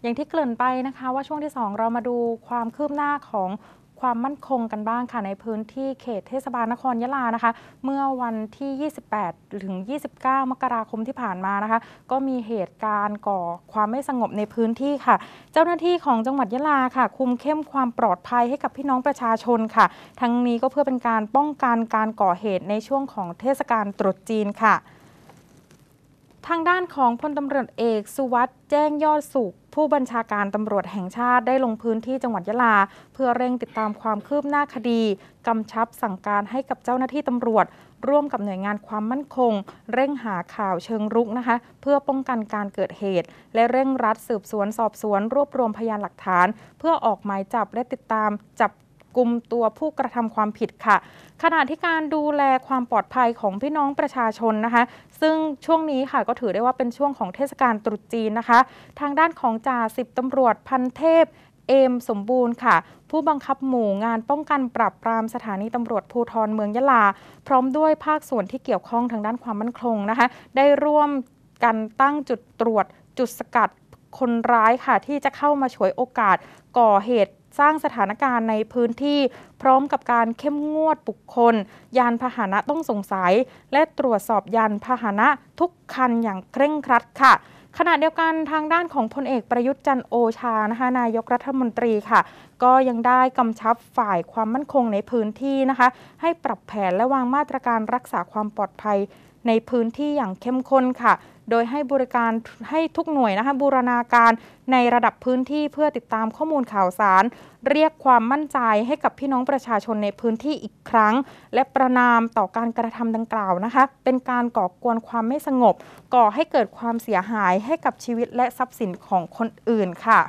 อย่างที่เกริ่นไปนะคะ ว่าช่วงที่ 2 เรามาดูความคืบหน้าของความมั่นคงกันบ้างค่ะในพื้นที่เขตเทศบาลนครยะลานะคะ เมื่อวันที่ 28 ถึง 29 มกราคมที่ผ่านมานะคะ ก็มีเหตุการณ์ก่อความไม่สงบในพื้นที่ค่ะ เจ้าหน้าที่ของจังหวัดยะลาค่ะ คุมเข้มความปลอดภัยให้กับพี่น้องประชาชนค่ะ ทั้งนี้ก็เพื่อเป็นการป้องกันการก่อเหตุในช่วงของเทศกาลตรุษจีนค่ะทางด้านของพลตำรวจเอกสุวัสด์แจ้งยอดสุข ผู้บัญชาการตำรวจแห่งชาติได้ลงพื้นที่จังหวัดยะลา เพื่อเร่งติดตามความคืบหน้าคดีกำชับสั่งการให้กับเจ้าหน้าที่ตำรวจ ร่วมกับหน่วยงานความมั่นคง เร่งหาข่าวเชิงรุกนะคะเพื่อป้องกันการเกิดเหตุ และเร่งรัดสืบสวนสอบสวน รวบรวมพยานหลักฐานเพื่อออกหมายจับและติดตามจับกลุ่มตัวผู้กระทำความผิดค่ะ ขณะที่การดูแลความปลอดภัยของพี่น้องประชาชนนะคะ ซึ่งช่วงนี้ค่ะก็ถือได้ว่าเป็นช่วงของเทศกาลตรุษจีนนะคะ ทางด้านของจ่าสิบตำรวจพันเทพเอม สมบูรณ์ค่ะ ผู้บังคับหมู่งานป้องกันปรับปรามสถานีตำรวจภูทรเมืองยะลา พร้อมด้วยภาคส่วนที่เกี่ยวข้องทางด้านความมั่นคงนะคะ ได้ร่วมกันตั้งจุดตรวจจุดสกัดคนร้ายค่ะที่จะเข้ามาฉวยโอกาสก่อเหตุสร้างสถานการณ์ในพื้นที่พร้อมกับการเข้มงวดบุคคลยานพาหนะต้องสงสัย และตรวจสอบยานพาหนะทุกคันอย่างเคร่งครัดค่ะ ขณะเดียวกันทางด้านของพลเอกประยุทธ์จันโอชานะคะนายกรัฐมนตรีค่ะ ก็ยังได้กำชับฝ่ายความมั่นคงในพื้นที่นะคะ ให้ปรับแผนและวางมาตรการรักษาความปลอดภัยในพื้นที่อย่างเข้มข้นค่ะ โดยให้บริการให้ทุกหน่วยนะคะ บูรณาการในระดับพื้นที่เพื่อติดตามข้อมูลข่าวสาร เรียกความมั่นใจให้กับพี่น้องประชาชนในพื้นที่อีกครั้ง และประนามต่อการกระทำดังกล่าวนะคะ เป็นการก่อกวนความไม่สงบ ก่อให้เกิดความเสียหายให้กับชีวิต และทรัพย์สินของคนอื่นค่ะ